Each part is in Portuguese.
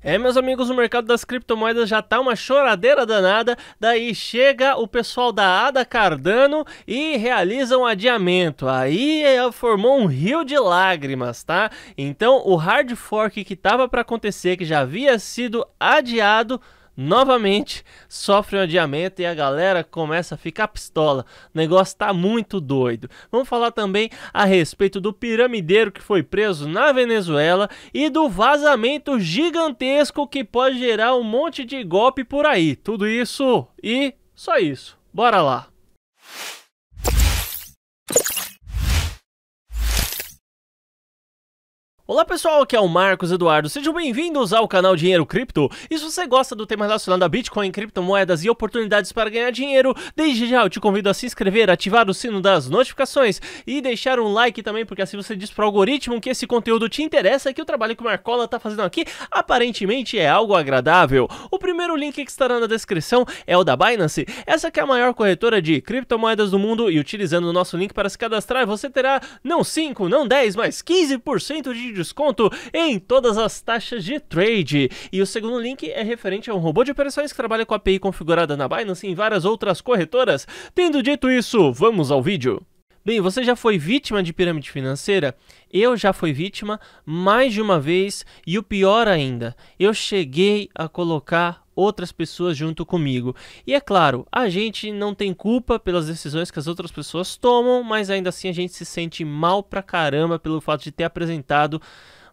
É, meus amigos, o mercado das criptomoedas já tá uma choradeira danada, daí chega o pessoal da ADA Cardano e realiza um adiamento. Aí é, formou um rio de lágrimas, tá? Então, o hard fork que tava para acontecer, que já havia sido adiado, novamente sofre um adiamento e a galera começa a ficar pistola. O negócio tá muito doido. Vamos falar também a respeito do piramideiro que foi preso na Venezuela e do vazamento gigantesco que pode gerar um monte de golpe por aí. Tudo isso e só isso. Bora lá. Olá pessoal, aqui é o Marcos Eduardo, sejam bem-vindos ao canal Dinheiro Cripto. E se você gosta do tema relacionado a Bitcoin, criptomoedas e oportunidades para ganhar dinheiro, desde já eu te convido a se inscrever, ativar o sino das notificações e deixar um like também, porque assim você diz para o algoritmo que esse conteúdo te interessa e que o trabalho que o Marcola está fazendo aqui aparentemente é algo agradável. O primeiro link que estará na descrição é o da Binance, essa que é a maior corretora de criptomoedas do mundo e utilizando o nosso link para se cadastrar, você terá não 5, não 10, mas 15% de desconto em todas as taxas de trade. E o segundo link é referente a um robô de operações que trabalha com a API configurada na Binance e em várias outras corretoras. Tendo dito isso, vamos ao vídeo. Bem, você já foi vítima de pirâmide financeira? Eu já fui vítima mais de uma vez e o pior ainda, eu cheguei a colocar outras pessoas junto comigo. E é claro, a gente não tem culpa pelas decisões que as outras pessoas tomam, mas ainda assim a gente se sente mal pra caramba pelo fato de ter apresentado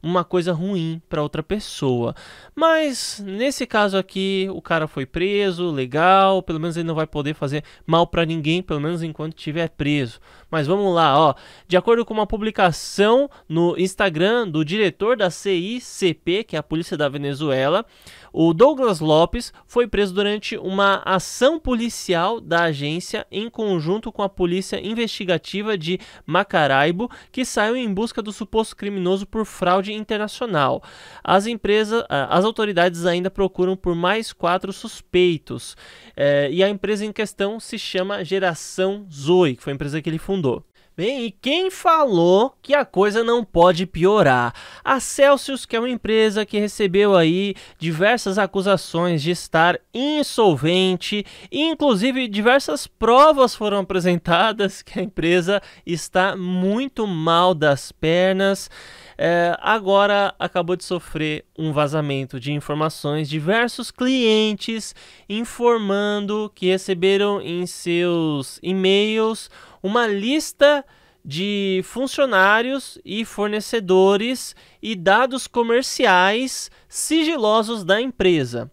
uma coisa ruim para outra pessoa. Mas nesse caso aqui, o cara foi preso, legal, pelo menos ele não vai poder fazer mal para ninguém, pelo menos enquanto estiver preso. Mas vamos lá, ó. De acordo com uma publicação no Instagram do diretor da CICP, que é a Polícia da Venezuela, o Douglas Lopes foi preso durante uma ação policial da agência em conjunto com a Polícia Investigativa de Macaraibo, que saiu em busca do suposto criminoso por fraude internacional. As empresas, as autoridades ainda procuram por mais quatro suspeitos. É, e a empresa em questão se chama Geração Zoe, que foi a empresa que ele fundou mundo. Bem, e quem falou que a coisa não pode piorar? A Celsius, que é uma empresa que recebeu aí diversas acusações de estar insolvente, inclusive diversas provas foram apresentadas que a empresa está muito mal das pernas. É, agora acabou de sofrer um vazamento de informações, diversos clientes informando que receberam em seus e-mails uma lista de funcionários e fornecedores e dados comerciais sigilosos da empresa.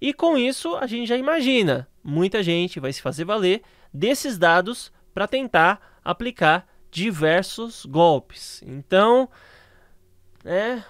E com isso, a gente já imagina, muita gente vai se fazer valer desses dados para tentar aplicar diversos golpes. Então, é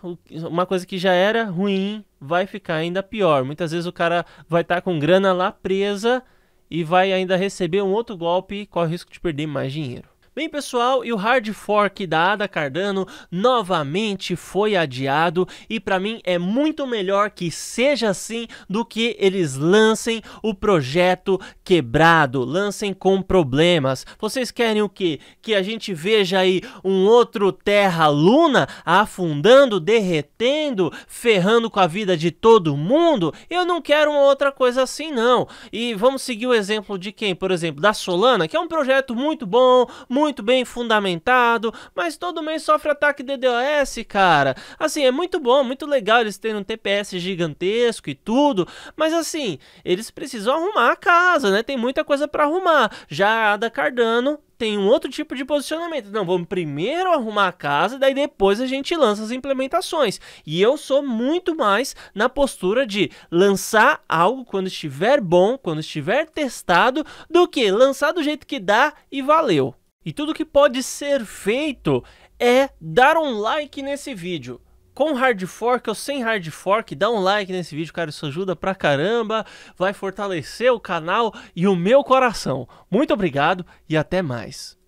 uma coisa que já era ruim, vai ficar ainda pior. Muitas vezes o cara vai estar tá com grana lá presa e vai ainda receber um outro golpe e corre o risco de perder mais dinheiro. Bem, pessoal, e o hard fork da Ada Cardano novamente foi adiado e para mim é muito melhor que seja assim do que eles lancem o projeto quebrado, lancem com problemas. Vocês querem o quê? Que a gente veja aí um outro Terra Luna afundando, derretendo, ferrando com a vida de todo mundo? Eu não quero uma outra coisa assim, não. E vamos seguir o exemplo de quem? Por exemplo, da Solana, que é um projeto muito bom, muito muito bem fundamentado, mas todo mês sofre ataque DDoS, cara. Assim, é muito bom, muito legal eles terem um TPS gigantesco e tudo, mas assim, eles precisam arrumar a casa, né? Tem muita coisa para arrumar. Já a da Cardano tem um outro tipo de posicionamento. Não, vamos primeiro arrumar a casa, daí depois a gente lança as implementações. E eu sou muito mais na postura de lançar algo quando estiver bom, quando estiver testado, do que lançar do jeito que dá e valeu. E tudo que pode ser feito é dar um like nesse vídeo. Com hard fork ou sem hard fork, dá um like nesse vídeo, cara, isso ajuda pra caramba, vai fortalecer o canal e o meu coração. Muito obrigado e até mais.